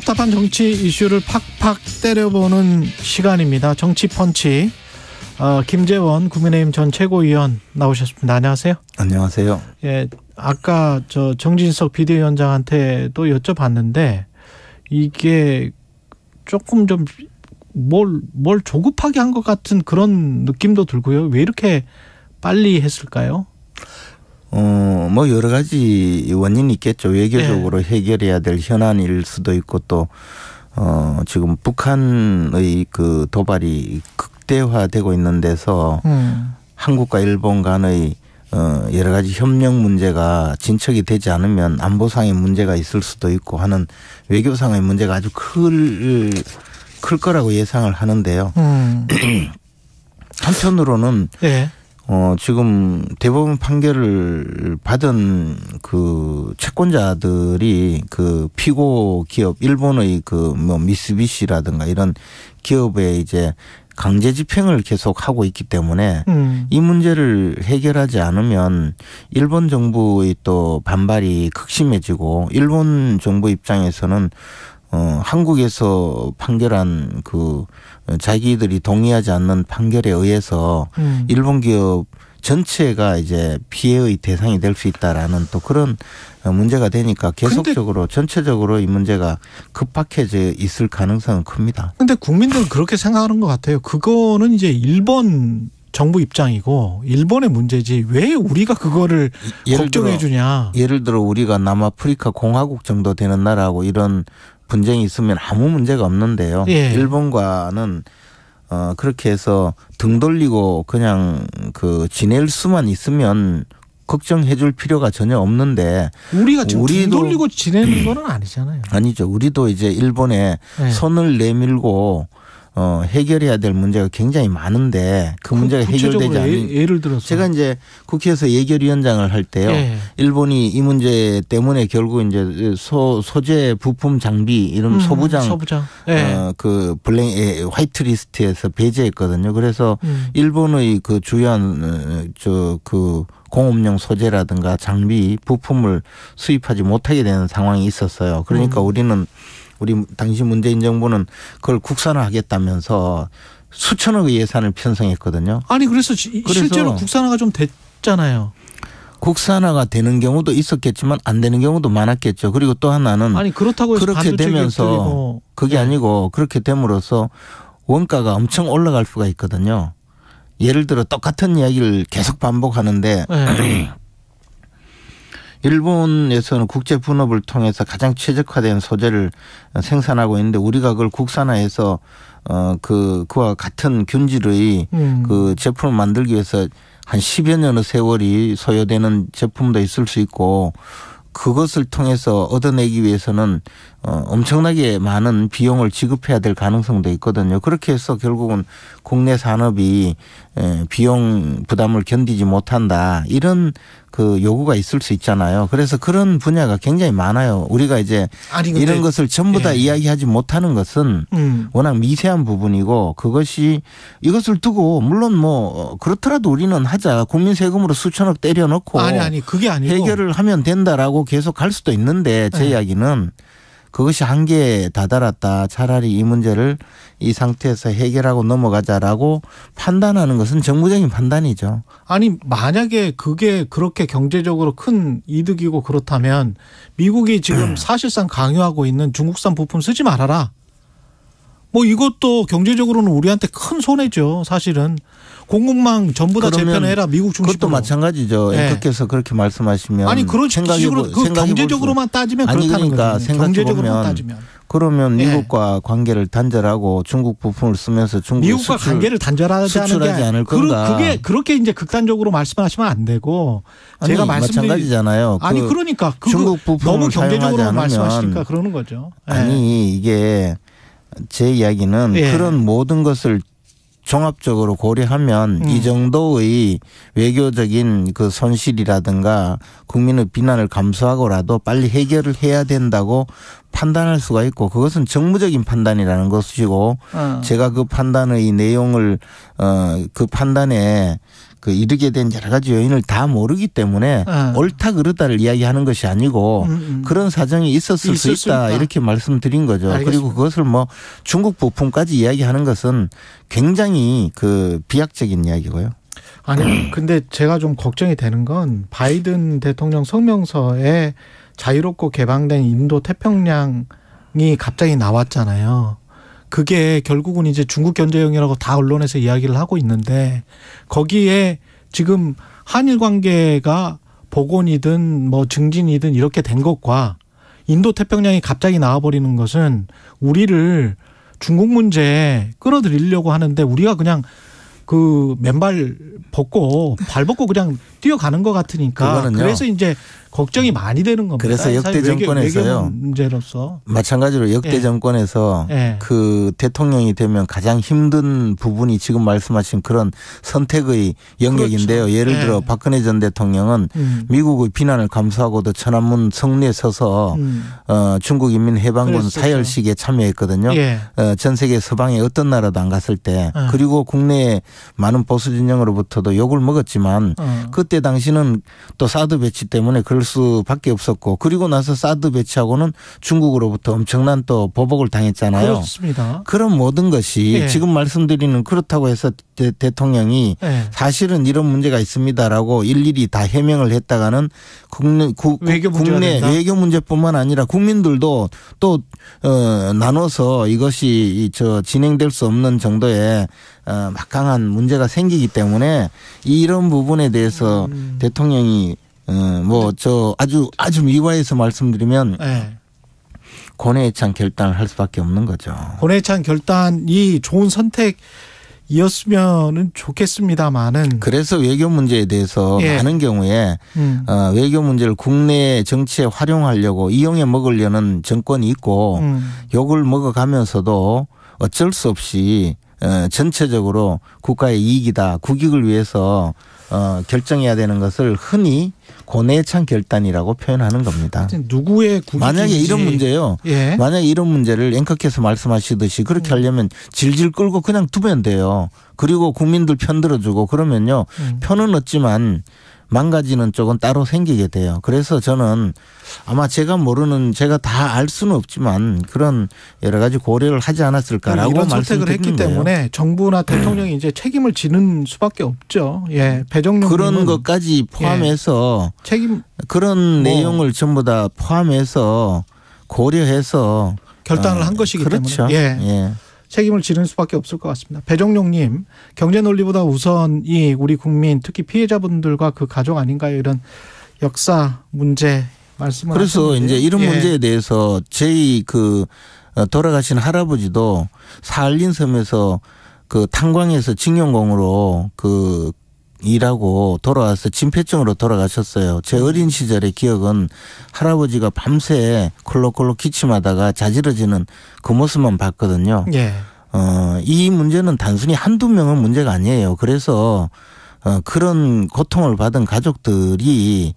답답한 정치 이슈를 팍팍 때려보는 시간입니다. 정치펀치. 어, 김재원 국민의힘 전 최고위원 나오셨습니다. 안녕하세요. 안녕하세요. 예, 아까 저 정진석 비대위원장한테도 여쭤봤는데 이게 조금 좀 뭘 뭘 조급하게 한 것 같은 그런 느낌도 들고요. 왜 이렇게 빨리 했을까요? 어, 뭐 여러 가지 원인이 있겠죠. 외교적으로 네. 해결해야 될 현안일 수도 있고 또 어, 지금 북한의 그 도발이 극대화되고 있는 데서 음. 한국과 일본 간의 어, 여러 가지 협력 문제가 진척이 되지 않으면 안보상의 문제가 있을 수도 있고 하는 외교상의 문제가 아주 클, 클 거라고 예상을 하는데요. 음. 한편으로는 네. 어, 지금 대법원 판결을 받은 그 채권자들이 그 피고 기업, 일본의 그 뭐 미쓰비시라든가 이런 기업에 이제 강제 집행을 계속 하고 있기 때문에 음. 이 문제를 해결하지 않으면 일본 정부의 또 반발이 극심해지고 일본 정부 입장에서는 어, 한국에서 판결한 그 자기들이 동의하지 않는 판결에 의해서 음. 일본 기업 전체가 이제 피해의 대상이 될 수 있다라는 또 그런 문제가 되니까 계속적으로 전체적으로 이 문제가 급박해져 있을 가능성은 큽니다. 근데 국민들은 그렇게 생각하는 것 같아요. 그거는 이제 일본 정부 입장이고 일본의 문제지 왜 우리가 그거를 예 걱정해 주냐. 예를 들어 우리가 남아프리카 공화국 정도 되는 나라하고 이런 분쟁이 있으면 아무 문제가 없는데요. 예. 일본과는 어 그렇게 해서 등 돌리고 그냥 그 지낼 수만 있으면 걱정해 줄 필요가 전혀 없는데 우리가 지금 우리도 등 돌리고 지내는 음, 거는 아니잖아요. 아니죠. 우리도 이제 일본에 예. 손을 내밀고 어, 해결해야 될 문제가 굉장히 많은데 그 문제가 해결되지 예- 않는 예를 들어서 제가 이제 국회에서 예결위원장을 할 때요. 예. 일본이 이 문제 때문에 결국 이제 소 소재 부품 장비 이런 음, 소부장, 소부장. 예. 어, 그 블랙 에, 예, 화이트리스트에서 배제했거든요. 그래서 음. 일본의 그 주요한 어, 저그 공업용 소재라든가 장비 부품을 수입하지 못하게 되는 상황이 있었어요. 그러니까 음. 우리는 우리 당시 문재인 정부는 그걸 국산화하겠다면서 수천억의 예산을 편성했거든요. 아니 그래서, 그래서 실제로 국산화가 좀 됐잖아요. 국산화가 되는 경우도 있었겠지만 안 되는 경우도 많았겠죠. 그리고 또 하나는 아니 그렇다고 그렇게 되면서 그게 네. 아니고 그렇게 됨으로써 원가가 엄청 올라갈 수가 있거든요. 예를 들어 똑같은 이야기를 계속 반복하는데 네. 일본에서는 국제 분업을 통해서 가장 최적화된 소재를 생산하고 있는데 우리가 그걸 국산화해서 어그 그와 같은 균질의 음. 그 제품을 만들기 위해서 한 10여 년의 세월이 소요되는 제품도 있을 수 있고 그것을 통해서 얻어내기 위해서는 어, 엄청나게 많은 비용을 지급해야 될 가능성도 있거든요. 그렇게 해서 결국은 국내 산업이 에, 비용 부담을 견디지 못한다 이런 그 요구가 있을 수 있잖아요. 그래서 그런 분야가 굉장히 많아요. 우리가 이제 이런 것을 전부 다 예. 이야기하지 못하는 것은 음. 워낙 미세한 부분이고 그것이 이것을 두고 물론 뭐 그렇더라도 우리는 하자 국민 세금으로 수천억 때려넣고 아니 아니 그게 아니고 해결을 하면 된다라고 계속 갈 수도 있는데 제 예. 이야기는. 그것이 한계에 다다랐다. 차라리 이 문제를 이 상태에서 해결하고 넘어가자라고 판단하는 것은 정부적인 판단이죠. 아니, 만약에 그게 그렇게 경제적으로 큰 이득이고 그렇다면 미국이 지금 네. 사실상 강요하고 있는 중국산 부품 쓰지 말아라. 뭐 이것도 경제적으로는 우리한테 큰 손해죠. 사실은. 공급망 전부 다 재편해라 미국 중심으로. 그것도 마찬가지죠. 예. 앵커께서 그렇게 말씀하시면 아니 그런 식으로 뭐 그 경제적으로만 따지면 아니, 그렇다는 그러니까 경제적으로만 따지면. 그러면 예. 미국과 예. 관계를 단절하고 중국 부품을 쓰면서 중국 미국과 수출, 관계를 단절하지 않을 건가? 그게 그렇게 이제 극단적으로 말씀하시면 안 되고 아니, 말씀드린 마찬가지잖아요. 그 아니 그러니까 중국 부품을 너무 경제적으로 말씀하시니까 그러는 거죠. 예. 아니 이게 제 이야기는 예. 그런 모든 것을 종합적으로 고려하면 음. 이 정도의 외교적인 그 손실이라든가 국민의 비난을 감수하고라도 빨리 해결을 해야 된다고 판단할 수가 있고 그것은 정무적인 판단이라는 것이고 어. 제가 그 판단의 내용을 어그 판단에 그 이르게 된 여러 가지 요인을 다 모르기 때문에 아. 옳다 그르다를 이야기하는 것이 아니고 음음. 음. 그런 사정이 있었을 수 있다, 있다, 이렇게 말씀드린 거죠. 알겠습니다. 그리고 그것을 뭐 중국 부품까지 이야기하는 것은 굉장히 그 비약적인 이야기고요. 아니 근데 제가 좀 걱정이 되는 건 바이든 대통령 성명서에 자유롭고 개방된 인도 태평양이 갑자기 나왔잖아요. 그게 결국은 이제 중국 견제용이라고다 언론에서 이야기를 하고 있는데 거기에 지금 한일 관계가 복원이든 뭐 증진이든 이렇게 된 것과 인도 태평양이 갑자기 나와버리는 것은 우리를 중국 문제에 끌어들이려고 하는데 우리가 그냥 그 맨발 벗고 발 벗고 그냥 뛰어가는 것 같으니까 그래서 이제 걱정이 많이 되는 겁니다. 그래서 역대 정권에서요. 문제로서 마찬가지로 역대 예. 정권에서 예. 그 대통령이 되면 가장 힘든 부분이 지금 말씀하신 그런 선택의 영역인데요. 그렇죠. 예를 예. 들어 박근혜 전 대통령은 음. 미국의 비난을 감수하고도 천안문 성리에 서서 음. 어, 중국 인민 해방군 그랬었죠. 사열식에 참여했거든요. 예. 어, 전 세계 서방에 어떤 나라도 안 갔을 때 어. 그리고 국내에 많은 보수 진영으로부터도 욕을 먹었지만 어. 그 그때 당시는 또 사드 배치 때문에 그럴 수밖에 없었고 그리고 나서 사드 배치하고는 중국으로부터 엄청난 또 보복을 당했잖아요. 그렇습니다. 그런 모든 것이 예. 지금 말씀드리는 그렇다고 해서 대, 통령이 예. 사실은 이런 문제가 있습니다라고 일일이 다 해명을 했다가는 국내, 구, 외교 국내 외교 문제뿐만 아니라 국민들도 또 어, 나눠서 이것이 저 진행될 수 없는 정도의 어, 막강한 문제가 생기기 때문에 이런 부분에 대해서 음. 대통령이 어, 뭐저 네. 아주 아주 미화해서 말씀드리면 네. 고뇌찬 결단을 할 수밖에 없는 거죠. 고뇌찬 결단이 좋은 선택이었으면 좋겠습니다만은 그래서 외교 문제에 대해서 예. 많은 경우에 음. 어, 외교 문제를 국내 정치에 활용하려고 이용해 먹으려는 정권이 있고 음. 욕을 먹어가면서도 어쩔 수 없이 어, 전체적으로 국가의 이익이다, 국익을 위해서 어, 결정해야 되는 것을 흔히 고뇌찬 결단이라고 표현하는 겁니다. 누구의 국익인지. 만약에 이런 문제요. 예. 만약에 이런 문제를 앵커께서 말씀하시듯이 그렇게 음. 하려면 질질 끌고 그냥 두면 돼요. 그리고 국민들 편 들어주고 그러면요. 음. 편은 얻지만 망가지는 쪽은 따로 생기게 돼요. 그래서 저는 아마 제가 모르는 제가 다 알 수는 없지만 그런 여러 가지 고려를 하지 않았을까라고 이런 선택을 했기 거예요. 때문에 정부나 대통령이 이제 책임을 지는 수밖에 없죠. 예, 배정 그런 것까지 포함해서 예. 책임 그런 뭐. 내용을 전부 다 포함해서 고려해서 결단을 한 아, 것이기 그렇죠. 때문에 예. 예. 책임을 지는 수밖에 없을 것 같습니다. 배정룡님 경제 논리보다 우선이 우리 국민 특히 피해자분들과 그 가족 아닌가요? 이런 역사 문제 말씀을 그래서 하셨는데. 이제 이런 예. 문제에 대해서 저희 그 어, 돌아가신 할아버지도 사할린 섬에서 그 탄광에서 징용공으로 그 일하고 돌아와서 진폐증으로 돌아가셨어요. 제 음. 어린 시절의 기억은 할아버지가 밤새 콜록콜록 기침하다가 자지러지는 그 모습만 봤거든요. 예. 어, 이 문제는 단순히 한두 명은 문제가 아니에요. 그래서 어, 그런 고통을 받은 가족들이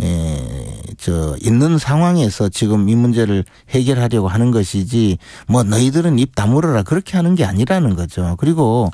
에, 저 있는 상황에서 지금 이 문제를 해결하려고 하는 것이지 뭐 너희들은 입 다물어라 그렇게 하는 게 아니라는 거죠. 그리고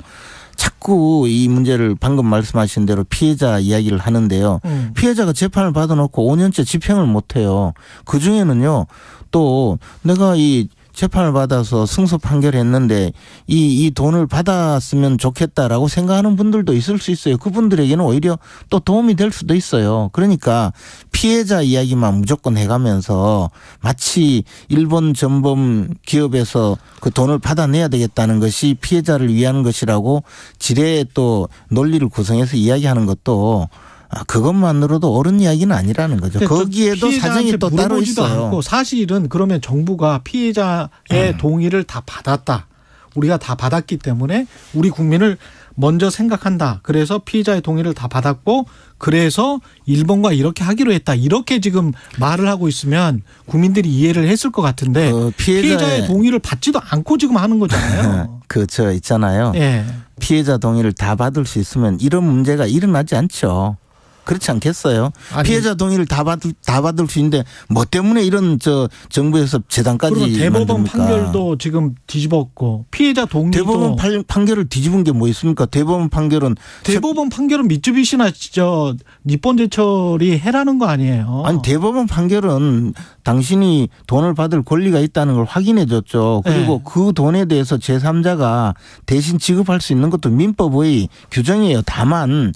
자꾸 이 문제를 방금 말씀하신 대로 피해자 이야기를 하는데요. 음. 피해자가 재판을 받아놓고 5년째 집행을 못해요. 그 중에는요, 또 내가 이 재판을 받아서 승소 판결했는데 이, 이 돈을 받았으면 좋겠다라고 생각하는 분들도 있을 수 있어요. 그분들에게는 오히려 또 도움이 될 수도 있어요. 그러니까 피해자 이야기만 무조건 해가면서 마치 일본 전범 기업에서 그 돈을 받아내야 되겠다는 것이 피해자를 위한 것이라고 지레또 뢰 논리를 구성해서 이야기하는 것도 아, 그것만으로도 옳은 이야기는 아니라는 거죠. 거기에도 사정이 또 따로 있어요. 않고 사실은 그러면 정부가 피해자의 음. 동의를 다 받았다. 우리가 다 받았기 때문에 우리 국민을 먼저 생각한다. 그래서 피해자의 동의를 다 받았고 그래서 일본과 이렇게 하기로 했다. 이렇게 지금 말을 하고 있으면 국민들이 이해를 했을 것 같은데 그 피해자의, 피해자의, 동의를 받지도 않고 지금 하는 거잖아요. 그 저 있잖아요. 예. 피해자 동의를 다 받을 수 있으면 이런 문제가 일어나지 않죠. 그렇지 않겠어요? 아니, 피해자 동의를 다 받을 다 받을 수 있는데 뭐 때문에 이런 저 정부에서 재단까지 그리고 대법원 만듭니까? 판결도 지금 뒤집었고 피해자 동의도 대법원 판, 판결을 뒤집은 게 뭐 있습니까? 대법원 판결은 대법원 판결은 미쯔비시나 저 니폰제철이 해라는 거 아니에요? 아니 대법원 판결은 당신이 돈을 받을 권리가 있다는 걸 확인해 줬죠. 그리고 네. 그 돈에 대해서 제3자가 대신 지급할 수 있는 것도 민법의 규정이에요. 다만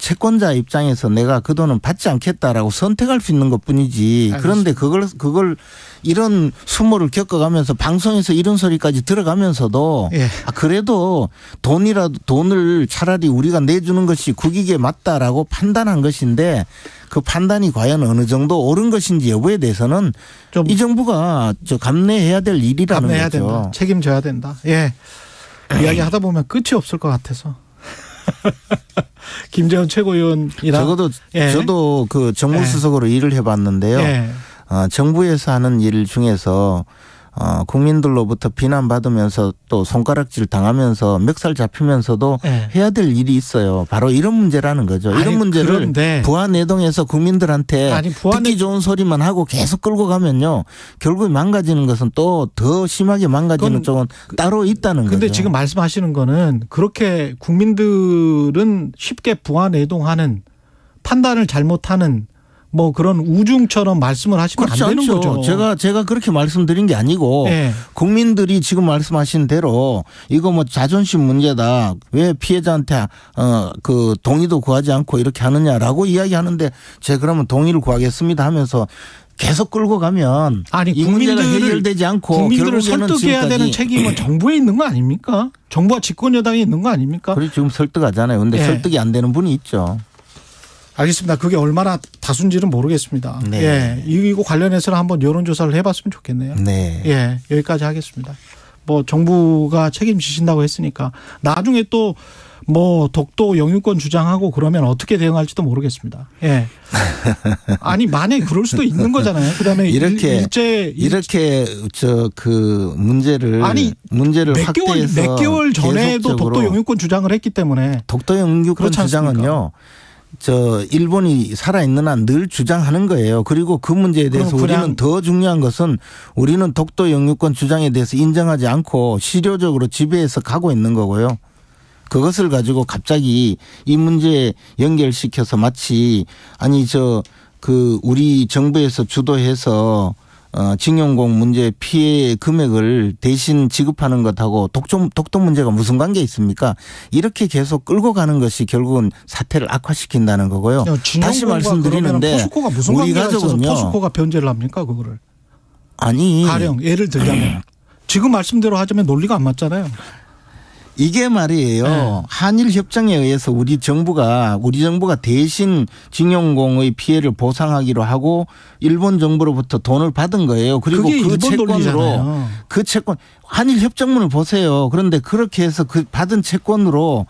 채권자 입장에서 내가 그 돈은 받지 않겠다라고 선택할 수 있는 것 뿐이지. 그런데 그걸, 그걸 이런 수모를 겪어가면서 방송에서 이런 소리까지 들어가면서도 예. 아, 그래도 돈이라도 돈을 차라리 우리가 내주는 것이 국익에 맞다라고 판단한 것인데 그 판단이 과연 어느 정도 옳은 것인지 여부에 대해서는 이 정부가 저 감내해야 될 일이라는 감내해야 거죠. 된다. 책임져야 된다. 예. 이야기하다 보면 끝이 없을 것 같아서. 김재원 최고위원이랑 적어도 예. 저도 그 정무수석으로 예. 일을 해봤는데요. 예. 어, 정부에서 하는 일 중에서 어, 국민들로부터 비난받으면서 또 손가락질 당하면서 멱살 잡히면서도 네. 해야 될 일이 있어요. 바로 이런 문제라는 거죠. 아니, 이런 문제를 부안 내동에서 국민들한테 아니, 부안에... 듣기 좋은 소리만 하고 계속 끌고 가면요. 결국 망가지는 것은 또 더 심하게 망가지는 쪽은 그 따로 있다는 근데 거죠. 근데 지금 말씀하시는 거는 그렇게 국민들은 쉽게 부안 내동하는 판단을 잘못하는 뭐 그런 우중처럼 말씀을 하시면 안 되는 않죠. 거죠. 제가 제가 그렇게 말씀드린 게 아니고 네. 국민들이 지금 말씀하신 대로 이거 뭐 자존심 문제다. 왜 피해자한테 어 그 동의도 구하지 않고 이렇게 하느냐라고 이야기하는데 제 그러면 동의를 구하겠습니다 하면서 계속 끌고 가면 아니 이 문제가 해결되지 않고 국민들을 설득해야 되는 책임은 예. 정부에 있는 거 아닙니까? 정부와 집권 여당이 있는 거 아닙니까? 그리 지금 설득하잖아요. 근데 네. 설득이 안 되는 분이 있죠. 알겠습니다. 그게 얼마나 다순지는 모르겠습니다. 네. 예. 이거 관련해서는 한번 여론조사를 해봤으면 좋겠네요. 네. 예. 여기까지 하겠습니다. 뭐 정부가 책임지신다고 했으니까 나중에 또 뭐 독도 영유권 주장하고 그러면 어떻게 대응할지도 모르겠습니다. 예. 아니 만약 그럴 수도 있는 거잖아요. 그다음에 이렇게 일, 일제 이렇게 저 그 문제를 아니 문제를 몇 개월 몇 개월 전에도 독도 영유권 주장을 했기 때문에 독도 영유권 주장은요. 저 일본이 살아 있는 한 늘 주장하는 거예요. 그리고 그 문제에 대해서 우리는 더 중요한 것은 우리는 독도 영유권 주장에 대해서 인정하지 않고 실효적으로 지배해서 가고 있는 거고요. 그것을 가지고 갑자기 이 문제에 연결시켜서 마치 아니 저 그 우리 정부에서 주도해서 어, 징용공 문제 피해 금액을 대신 지급하는 것하고 독점, 독도 문제가 무슨 관계 있습니까? 이렇게 계속 끌고 가는 것이 결국은 사태를 악화시킨다는 거고요. 다시 말씀드리는데 포스코가 무슨 우리 가족은요. 포스코가 변제를 합니까 그거를? 아니 가령 예를 들자면 지금 말씀대로 하자면 논리가 안 맞잖아요. 이게 말이에요. 네. 한일 협정에 의해서 우리 정부가 우리 정부가 대신 징용공의 피해를 보상하기로 하고 일본 정부로부터 돈을 받은 거예요. 그리고 그 채권으로 논리잖아요. 그 채권 한일 협정문을 보세요. 그런데 그렇게 해서 그 받은 채권으로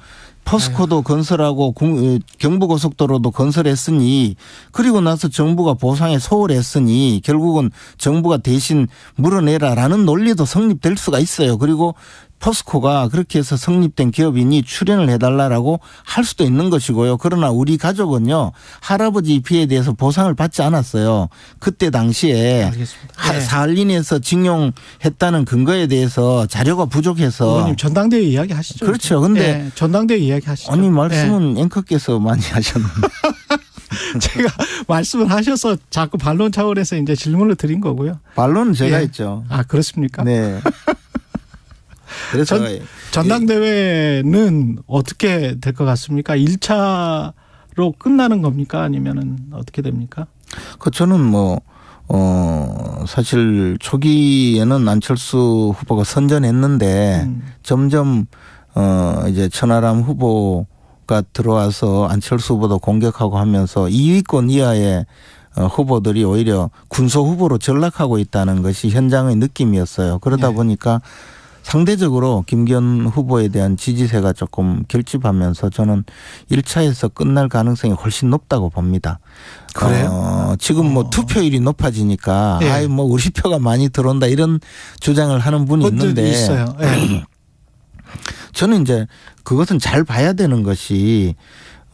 포스코도 아유. 네. 건설하고 어, 경부고속도로도 건설했으니 그리고 나서 정부가 보상에 소홀했으니 결국은 정부가 대신 물어내라라는 논리도 성립될 수가 있어요. 그리고 포스코가 그렇게 해서 성립된 기업이니 출연을 해달라라고 할 수도 있는 것이고요. 그러나 우리 가족은요 할아버지 피해에 대해서 보상을 받지 않았어요. 그때 당시에 예. 사할린에서 징용했다는 근거에 대해서 자료가 부족해서 의원님 전당대회 이야기 하시죠. 그렇죠. 근데 네. 예, 전당대회 이야기 하시죠. 아니 예. 말씀은 네. 앵커께서 많이 하셨는데. 제가 말씀을 하셔서 자꾸 반론 차원에서 이제 질문을 드린 거고요. 반론은 제가 예. 했죠. 아 그렇습니까? 네. 그래서 전, 예. 전당대회는 예. 어떻게 될 것 같습니까? 1차로 끝나는 겁니까? 아니면은 어떻게 됩니까? 그 저는 뭐 어, 사실 초기에는 안철수 후보가 선전했는데 음. 점점 어, 이제 천하람 후보가 들어와서 안철수 후보도 공격하고 하면서 2위권 이하의 어, 후보들이 오히려 군소 후보로 전락하고 있다는 것이 현장의 느낌이었어요. 그러다 네. 보니까 상대적으로 김기현 후보에 대한 지지세가 조금 결집하면서 저는 1차에서 끝날 가능성이 훨씬 높다고 봅니다. 그래요? 어, 지금 뭐 어. 투표율이 높아지니까 예. 아예뭐 우리 표가 많이 들어온다 이런 주장을 하는 분이 있는데 예. 저는 이제 그것은 잘 봐야 되는 것이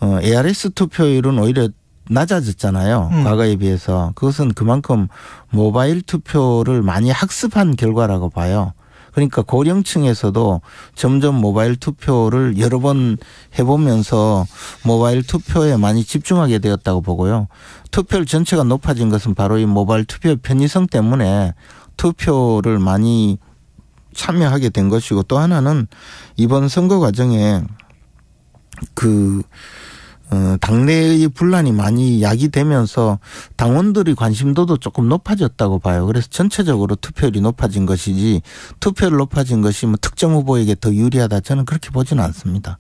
어, ARS 투표율은 오히려 낮아졌잖아요. 음. 과거에 비해서. 그것은 그만큼 모바일 투표를 많이 학습한 결과라고 봐요. 그러니까 고령층에서도 점점 모바일 투표를 여러 번 해보면서 모바일 투표에 많이 집중하게 되었다고 보고요. 투표율 전체가 높아진 것은 바로 이 모바일 투표 편의성 때문에 투표를 많이 참여하게 된 것이고 또 하나는 이번 선거 과정에 그 어, 당내의 분란이 많이 야기되면서 당원들의 관심도도 조금 높아졌다고 봐요. 그래서 전체적으로 투표율이 높아진 것이지 투표율 높아진 것이 뭐 특정 후보에게 더 유리하다 저는 그렇게 보지는 않습니다.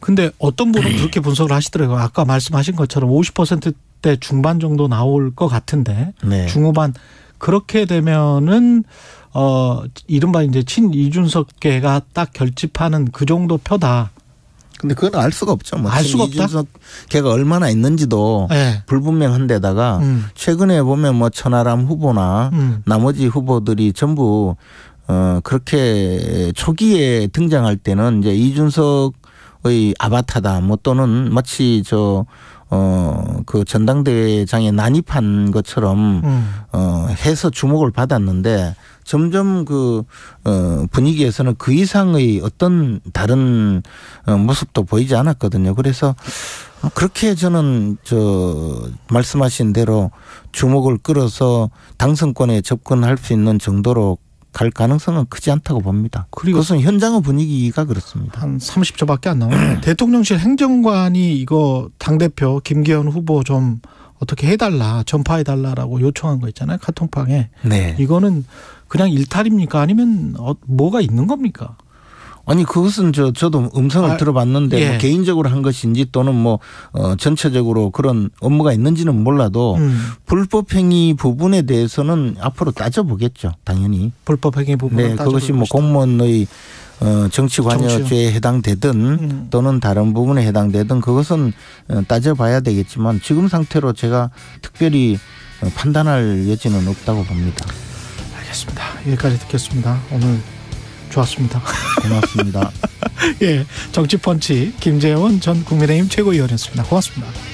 근데 어떤 분은 그렇게 분석을 하시더라고요. 아까 말씀하신 것처럼 50%대 중반 정도 나올 것 같은데 네. 중후반 그렇게 되면은 어 이른바 이제 친 이준석계가 딱 결집하는 그 정도 표다. 근데 그건 알 수가 없죠. 뭐알 수가 없다. 이준석 걔가 얼마나 있는지도 네. 불분명한데다가 음. 최근에 보면 뭐 천하람 후보나 음. 나머지 후보들이 전부 어 그렇게 초기에 등장할 때는 이제 이준석의 아바타다 뭐 또는 마치 저 어, 그 전당대회장에 난입한 것처럼, 음. 어, 해서 주목을 받았는데 점점 그, 어, 분위기에서는 그 이상의 어떤 다른 어, 모습도 보이지 않았거든요. 그래서 그렇게 저는 저 말씀하신 대로 주목을 끌어서 당선권에 접근할 수 있는 정도로 갈 가능성은 크지 않다고 봅니다. 그리고 그것은 현장의 분위기가 그렇습니다. 한 30초밖에 안 남았네요. 대통령실 행정관이 이거 당대표 김기현 후보 좀 어떻게 해달라 전파해달라라고 요청한 거 있잖아요 카톡방에 네. 이거는 그냥 일탈입니까 아니면 어, 뭐가 있는 겁니까? 아니 그것은 저 저도 음성을 아, 들어봤는데 뭐 예. 뭐 개인적으로 한 것인지 또는 뭐 어, 전체적으로 그런 업무가 있는지는 몰라도 음. 불법 행위 부분에 대해서는 앞으로 따져보겠죠 당연히 불법 행위 부분 네 그것이 뭐 것이다. 공무원의 어, 정치관여죄에 해당되든 음. 또는 다른 부분에 해당되든 그것은 어, 따져봐야 되겠지만 지금 상태로 제가 특별히 어, 판단할 여지는 없다고 봅니다. 알겠습니다. 여기까지 듣겠습니다. 오늘 좋았습니다. 고맙습니다. 예, 정치펀치 김재원 전 국민의힘 최고위원이었습니다. 고맙습니다.